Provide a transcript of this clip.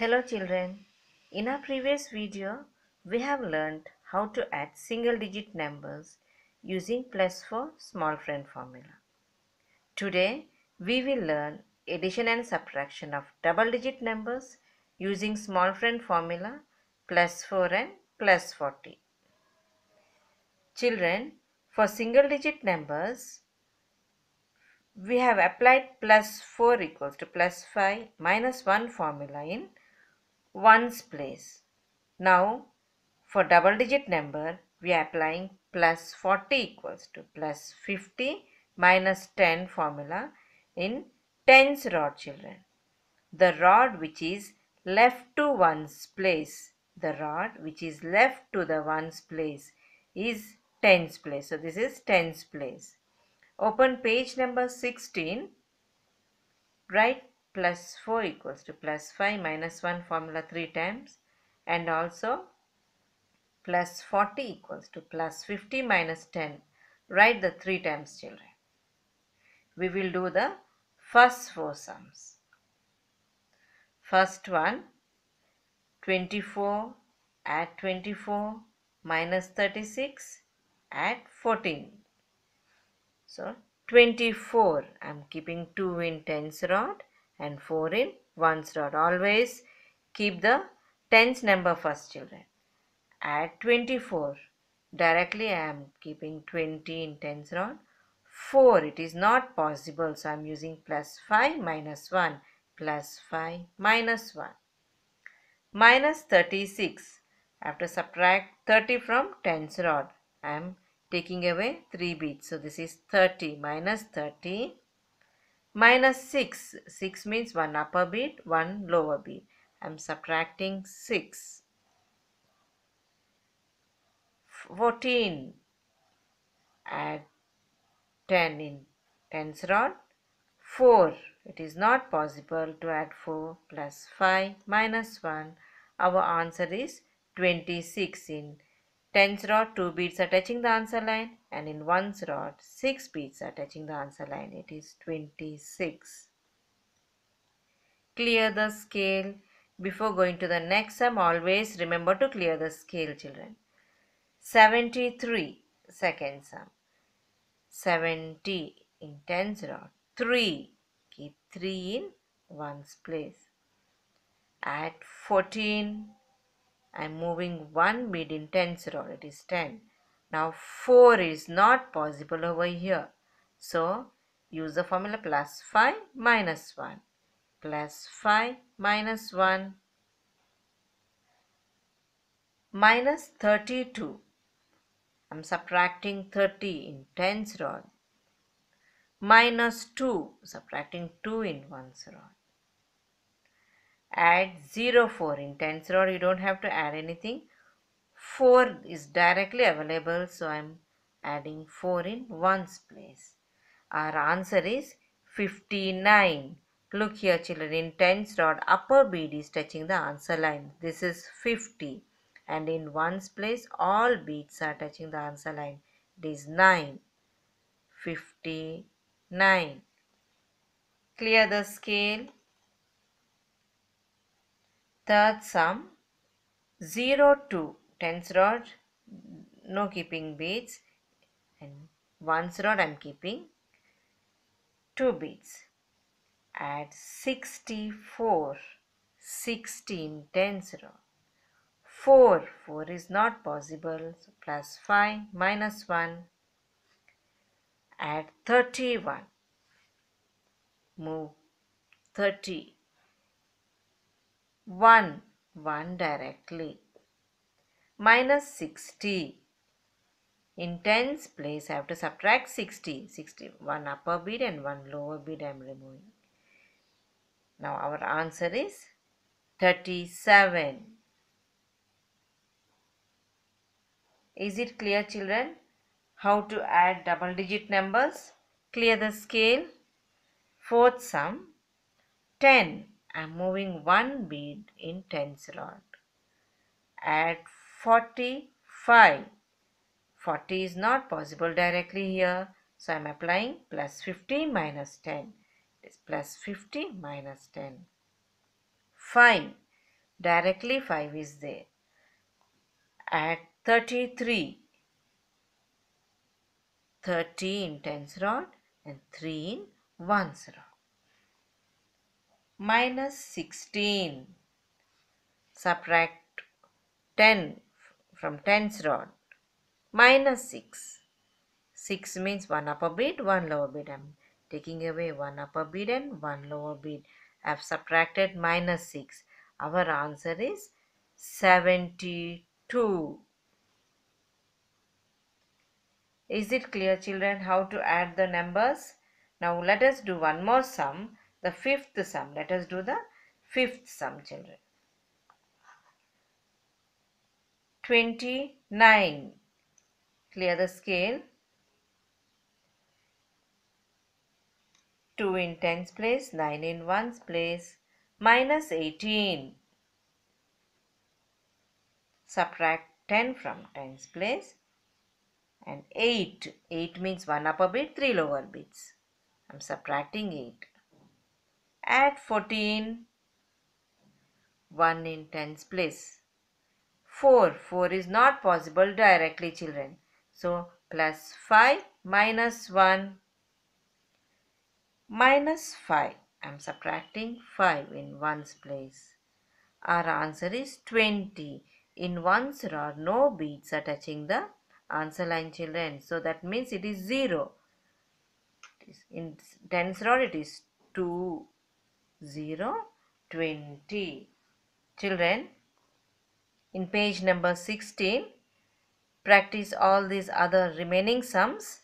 Hello children, in our previous video, we have learned how to add single digit numbers using plus 4 small friend formula. Today, we will learn addition and subtraction of double digit numbers using small friend formula plus 4 and plus 40. Children, for single digit numbers, we have applied plus 4 equals to plus 5 minus 1 formula in ones place. Now for double digit number we are applying plus 40 equals to plus 50 minus 10 formula in tens rod children. The rod which is left to ones place, the rod which is left to the ones place is tens place. So this is tens place. Open page number 16. Write plus 4 equals to plus 5 minus 1 formula 3 times and also plus 40 equals to plus 50 minus 10 write the 3 times children we will do the first four sums first one 24 at 24 minus 36 at 14 so 24 I'm keeping 2 in tens rod and 4 in 1's dot. Always keep the tens number first children. Add 24. Directly I am keeping 20 in tens rod. 4 it is not possible so I am using plus 5 minus 1 plus 5 minus 1 minus 36 after subtract 30 from tens rod I am taking away 3 bits so this is 30 minus 30 minus 6. 6 means 1 upper bit 1 lower bit I'm subtracting 6. 14. Add 10 in tens rod. 4. It is not possible to add 4 plus 5 minus 1. Our answer is 26 in Tens rod, 2 beads are touching the answer line and in ones rod, 6 beads are touching the answer line. It is 26. Clear the scale. Before going to the next sum, always remember to clear the scale, children. 73, second sum. 70 in tens rod, 3. Keep 3 in ones place. Add 14. I'm moving 1 bead in tensor, it is 10. Now 4 is not possible over here. So use the formula plus 5 minus 1 plus 5 minus 1 minus 32. I'm subtracting 30 in tens rod. Minus 2, subtracting 2 in ones rod add 0 4 in tensor you don't have to add anything 4 is directly available so I'm adding 4 in 1's place our answer is 59 look here children in tens rod upper bead is touching the answer line this is 50 and in 1's place all beads are touching the answer line it is 9 59 clear the scale Third sum 0 to tens rod no keeping beads and ones rod I am keeping 2 beads. Add 64 16 tens rod 4 4 is not possible so plus 5 minus 1 add 31 move 30 1, 1 directly. Minus 60. In tens place I have to subtract 60. 60, 1 upper bit and 1 lower bit. I am removing. Now our answer is 37. Is it clear children? How to add double digit numbers? Clear the scale. Fourth sum 10. I'm moving one bead in tens rod. At 45. 40 is not possible directly here. So I'm applying plus 50 minus 10. It is plus 50 minus 10. 5. Directly 5 is there. At 33. 30 in tens rod and 3 in ones rod minus 16 subtract 10 from 10's rod minus 6 6 means 1 upper bead 1 lower bead I'm taking away 1 upper bead and 1 lower bead I've subtracted minus 6 our answer is 72 is it clear children how to add the numbers now let us do one more sum the fifth sum. Let us do the fifth sum, children. 29. Clear the scale. 2 in tens place, 9 in ones place, minus 18. Subtract 10 from tens place and 8. 8 means 1 upper bit, 3 lower bits. I am subtracting 8. At 14 1 in tens place. 4. 4 is not possible directly children. So plus 5 minus 1 minus 5. I am subtracting 5 in 1's place. Our answer is 20. In 1's there are no beads are touching the answer line children. So that means it is 0. In 10's rod it is 2. 0, 20. Children, in page number 16, practice all these other remaining sums.